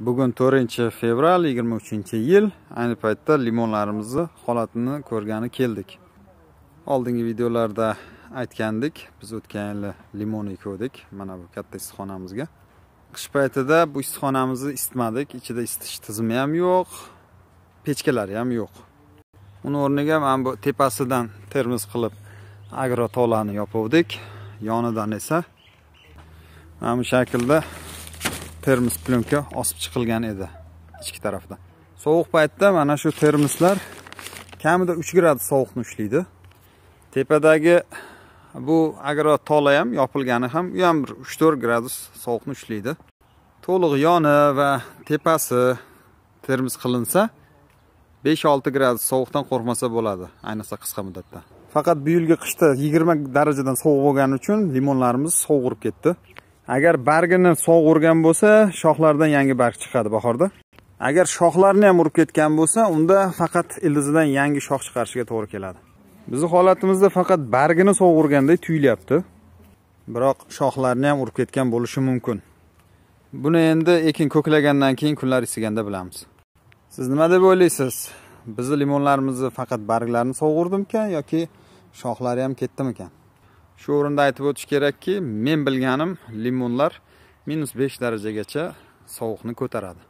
bugun 4 fevral 23 yil ayni paytda limonlarimizni holatini ko'rgani keldik oldingi videolarda aytgandik biz o'tgan yili limon ekdik mana bu katta issiqxonamizga qish paytida bu issiqxonamizni isitmadik ichida isitish tizimi ham yo'q pechkalari ham yo'q uni o'rniga mana bu tepasidan termiz qilib agro tolani yopuvdik yonidan esa mana bu shaklda termos plyonka osib chiqilgan edi ichki tarafda sovuq paytda mana shu termoslar kamida 3 gradus sovuqni ushlaydi tepadagi bu agro tola ham yopilgani ham u ham bir 3-4 gradus sovuqni ushlaydi to'liq yoni va tepasi termos qilinsa 5-6 gradus sovuqdan qo'rqmasa bo'ladi ayniqsa qisqa muddatda faqat bu yilgi qishda 20 darajadan sovuq bo'lgani uchun limonlarimiz sovg'urib ketdi agar bargini sog'urgan bo'lsa shoxlardan yangi barg chiqadi bahorda agar shoxlarni ham urib ketgan bo'lsa unda faqat ildizidan yangi shox chiqarishiga to'g'ri keladi bizni holatimizda faqat bargini sovurgandek tuyulyapti biroq shoxlarni ham urib ketgan bo'lishi mumkin buni endi ekin ko'klagandan keyin kunlar isiganda bilamiz siz nima deb o'ylaysiz bizni limonlarimizni faqat barglarini sovg'urdimikan yoki shoxlari ham ketdimikan shu o'rinda aytib o'tish kerakki men bilganim limonlar minus besh darajagacha sovuqni ko'taradi